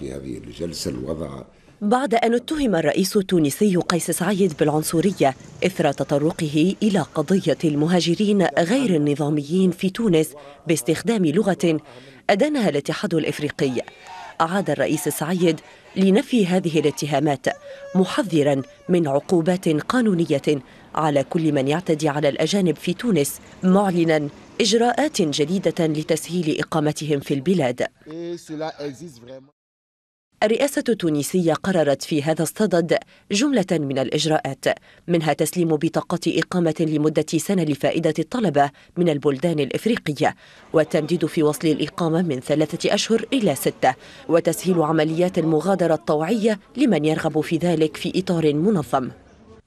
في هذه الجلسة الوضع بعد أن اتهم الرئيس التونسي قيس سعيد بالعنصرية إثر تطرقه إلى قضية المهاجرين غير النظاميين في تونس باستخدام لغة أدانها الاتحاد الإفريقي أعاد الرئيس سعيد لنفي هذه الاتهامات محذرا من عقوبات قانونية على كل من يعتدي على الأجانب في تونس معلنا إجراءات جديدة لتسهيل إقامتهم في البلاد الرئاسة التونسية قررت في هذا الصدد جملة من الإجراءات منها تسليم بطاقة إقامة لمدة سنة لفائدة الطلبة من البلدان الإفريقية والتمديد في وصل الإقامة من ثلاثة أشهر إلى ستة وتسهيل عمليات المغادرة الطوعية لمن يرغب في ذلك في إطار منظم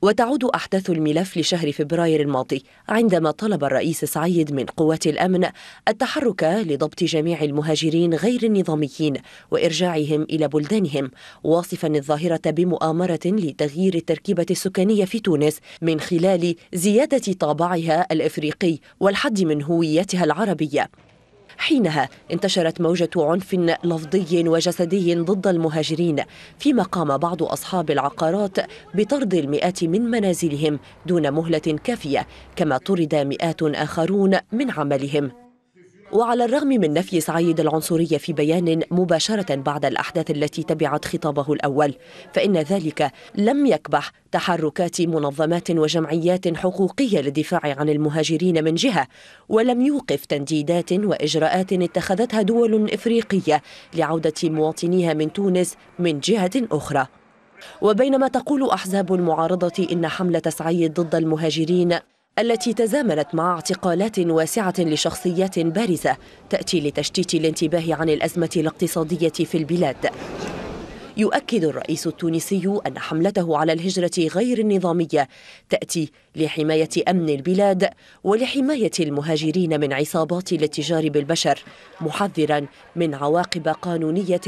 وتعود أحداث الملف لشهر فبراير الماضي عندما طلب الرئيس سعيد من قوات الأمن التحرك لضبط جميع المهاجرين غير النظاميين وإرجاعهم إلى بلدانهم واصفا الظاهرة بمؤامرة لتغيير التركيبة السكانية في تونس من خلال زيادة طابعها الإفريقي والحد من هويتها العربية حينها انتشرت موجة عنف لفظي وجسدي ضد المهاجرين فيما قام بعض أصحاب العقارات بطرد المئات من منازلهم دون مهلة كافية كما طرد مئات آخرون من عملهم وعلى الرغم من نفي سعيد العنصرية في بيان مباشرة بعد الأحداث التي تبعت خطابه الأول فإن ذلك لم يكبح تحركات منظمات وجمعيات حقوقية للدفاع عن المهاجرين من جهة ولم يوقف تنديدات وإجراءات اتخذتها دول إفريقية لعودة مواطنيها من تونس من جهة أخرى وبينما تقول أحزاب المعارضة إن حملة سعيد ضد المهاجرين التي تزامنت مع اعتقالات واسعة لشخصيات بارزة تأتي لتشتيت الانتباه عن الأزمة الاقتصادية في البلاد يؤكد الرئيس التونسي أن حملته على الهجرة غير النظامية تأتي لحماية أمن البلاد ولحماية المهاجرين من عصابات الاتجار بالبشر محذرا من عواقب قانونية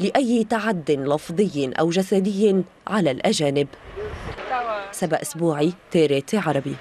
لأي تعد لفظي أو جسدي على الأجانب سبأ أسبوعي تيريت عربي